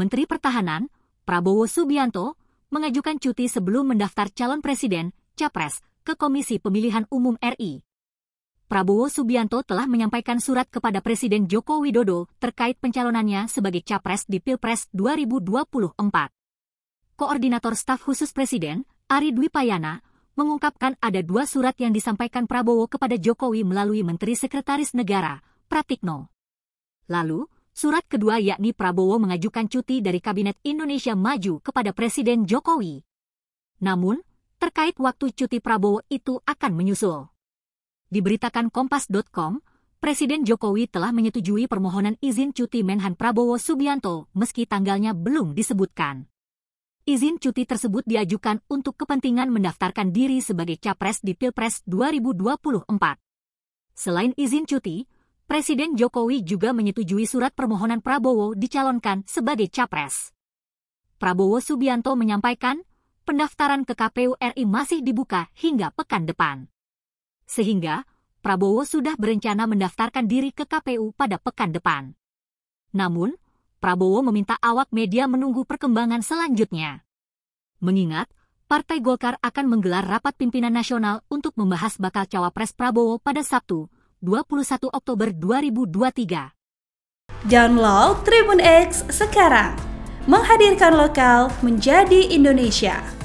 Menteri Pertahanan, Prabowo Subianto, mengajukan cuti sebelum mendaftar calon presiden, Capres, ke Komisi Pemilihan Umum RI. Prabowo Subianto telah menyampaikan surat kepada Presiden Joko Widodo terkait pencalonannya sebagai Capres di Pilpres 2024. Koordinator Staf Khusus Presiden, Ari Dwi Payana, mengungkapkan ada dua surat yang disampaikan Prabowo kepada Jokowi melalui Menteri Sekretaris Negara, Pratikno. Lalu, Surat kedua yakni Prabowo mengajukan cuti dari Kabinet Indonesia Maju kepada Presiden Jokowi. Namun, terkait waktu cuti Prabowo itu akan menyusul. Diberitakan Kompas.com, Presiden Jokowi telah menyetujui permohonan izin cuti Menhan Prabowo Subianto meski tanggalnya belum disebutkan. Izin cuti tersebut diajukan untuk kepentingan mendaftarkan diri sebagai capres di Pilpres 2024. Selain izin cuti, Presiden Jokowi juga menyetujui surat permohonan Prabowo dicalonkan sebagai capres. Prabowo Subianto menyampaikan, pendaftaran ke KPU RI masih dibuka hingga pekan depan. Sehingga, Prabowo sudah berencana mendaftarkan diri ke KPU pada pekan depan. Namun, Prabowo meminta awak media menunggu perkembangan selanjutnya. Mengingat, Partai Golkar akan menggelar rapat pimpinan nasional untuk membahas bakal cawapres Prabowo pada Sabtu, 21 Oktober 2023. Download Tribun X sekarang. Menghadirkan lokal menjadi Indonesia.